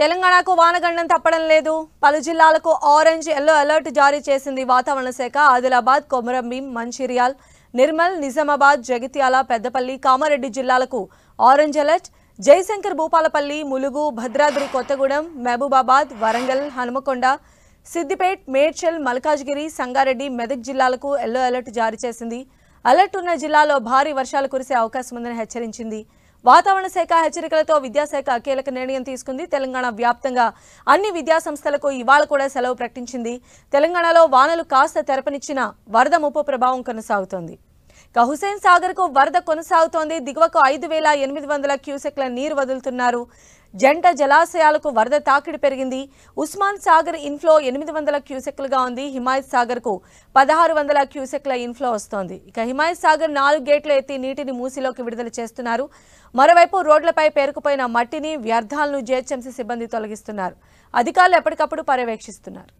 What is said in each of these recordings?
తెలంగాణకు వానగండం తప్పడం లేదు పలు జిల్లాలకు ఆరెంజ్ ఎల్లో అలర్ట్ జారీ చేసింది వాతావరణ శాఖ ఆదిలాబాద్ కొమరంభీం మంచిర్యాల్ నిర్మల్ నిజామాబాద్ జగిత్యాల పెద్దపల్లి కామారెడ్డి జిల్లాలకు ఆరెంజ్ అలర్ట్ జయశంకర్ భూపాలపల్లి ములుగు భద్రాద్రి కొత్తగూడెం మహబూబాబాద్ వరంగల్ హనుమకొండ సిద్దిపేట్ మేడ్చల్ మల్కాజ్గిరి సంగారెడ్డి మెదక్ జిల్లాలకు ఎల్లో అలర్ట్ జారీ చేసింది అలర్ట్ ఉన్న జిల్లాలో భారీ వర్షాలు కురిసే అవకాశం ఉందని హెచ్చరించింది వాతావరణ శాఖ హెచ్చరికలతో విద్యాశాఖ కీలక నిర్ణయం తీసుకుంది తెలంగాణ వ్యాప్తంగా అన్ని విద్యాసంస్థలకు ఇవాళ కూడా సెలవు ప్రకటించింది తెలంగాణలో వానలు కాస్త తెరపనిచ్చిన వరద ముప్పు ప్రభావం కొనసాగుతోంది ఇక హుసేన్ సాగర్ కు వరద కొనసాగుతోంది దిగువకు ఐదు వేల ఎనిమిది వందల క్యూసెక్ల నీరు వదులుతున్నారు జంట జలాశయాలకు వరద తాకిడి పెరిగింది ఉస్మాన్ సాగర్ ఇన్ఫ్లో ఎనిమిది వందల క్యూసెక్లుగా ఉంది హిమాయత్ సాగర్కు పదహారు వందల క్యూసెక్ల ఇన్ఫ్లో వస్తోంది ఇక హిమాయత్ సాగర్ నాలుగు గేట్లు ఎత్తి నీటిని మూసిలోకి విడుదల చేస్తున్నారు మరోవైపు రోడ్లపై పేరుకుపోయిన మట్టిని వ్యర్థాలను జీహెచ్ఎంసీ సిబ్బంది తొలగిస్తున్నారు అధికారులు ఎప్పటికప్పుడు పర్యవేక్షిస్తున్నారు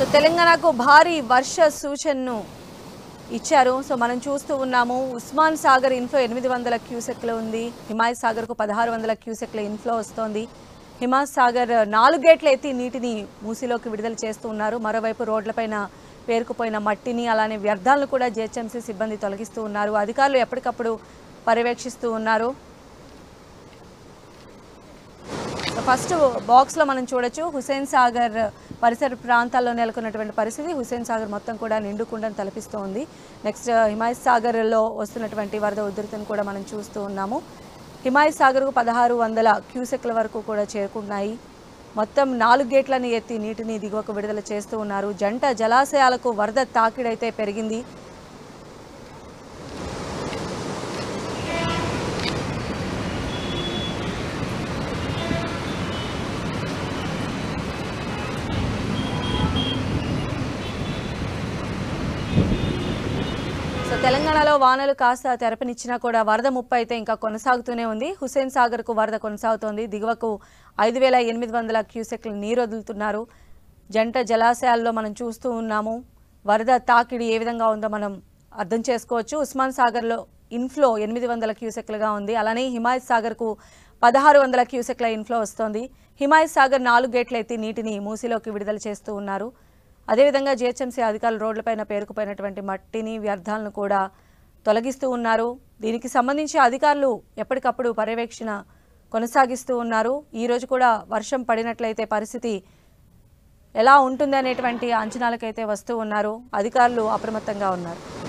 సో తెలంగాణకు భారీ వర్ష సూచనను ఇచ్చారు సో మనం చూస్తూ ఉన్నాము ఉస్మాన్ సాగర్ ఇన్ఫ్లో ఎనిమిది వందల క్యూసెక్లో ఉంది హిమాయత్ సాగర్కు పదహారు వందల క్యూసెక్ల ఇన్ఫ్లో వస్తోంది హిమాయత్ సాగర్ నాలుగు గేట్లు ఎత్తి నీటిని మూసిలోకి విడుదల చేస్తూ ఉన్నారు మరోవైపు రోడ్లపైన పేరుకుపోయిన మట్టిని అలానే వ్యర్థాలను కూడా జిహెచ్ఎంసీ సిబ్బంది తొలగిస్తూ ఉన్నారు అధికారులు ఎప్పటికప్పుడు పర్యవేక్షిస్తూ ఉన్నారు ఫస్ట్ బాక్స్లో మనం చూడొచ్చు హుసేన్ సాగర్ పరిసర ప్రాంతాల్లో నెలకొన్నటువంటి పరిస్థితి హుసేన్ సాగర్ మొత్తం కూడా తలపిస్తూ ఉంది నెక్స్ట్ హిమాయత్ సాగర్లో వస్తున్నటువంటి వరద ఉధృతిని కూడా మనం చూస్తూ ఉన్నాము హిమాయత్ సాగర్కు పదహారు వందల క్యూసెక్ల వరకు కూడా చేరుకున్నాయి మొత్తం నాలుగు గేట్లను ఎత్తి నీటిని దిగువకు విడుదల చేస్తూ ఉన్నారు జంట జలాశయాలకు వరద తాకిడైతే పెరిగింది తెలంగాణలో వానలు కాస్త తెరపనిచ్చినా కూడా వరద ముప్పు అయితే ఇంకా కొనసాగుతూనే ఉంది హుసేన్ సాగర్కు వరద కొనసాగుతోంది దిగువకు ఐదు వేల ఎనిమిది వందల క్యూసెక్లు నీరు వదులుతున్నారు జంట జలాశయాల్లో మనం చూస్తూ ఉన్నాము వరద తాకిడి ఏ విధంగా ఉందో మనం అర్థం చేసుకోవచ్చు ఉస్మాన్ సాగర్లో ఇన్ఫ్లో ఎనిమిది వందల క్యూసెక్లుగా ఉంది అలానే హిమాయత్ సాగర్కు పదహారు వందల క్యూసెక్ల ఇన్ఫ్లో వస్తోంది హిమాయత్ సాగర్ నాలుగు గేట్లు నీటిని మూసిలోకి విడుదల చేస్తూ ఉన్నారు అదేవిధంగా జిహెచ్ఎంసీ అధికారులు రోడ్లపైన పేరుకుపోయినటువంటి మట్టిని వ్యర్థాలను కూడా తొలగిస్తూ ఉన్నారు దీనికి సంబంధించి అధికారులు ఎప్పటికప్పుడు పర్యవేక్షణ కొనసాగిస్తూ ఉన్నారు ఈరోజు కూడా వర్షం పడినట్లయితే పరిస్థితి ఎలా ఉంటుంది అనేటువంటి అంచనాలకైతే వస్తూ ఉన్నారు అధికారులు అప్రమత్తంగా ఉన్నారు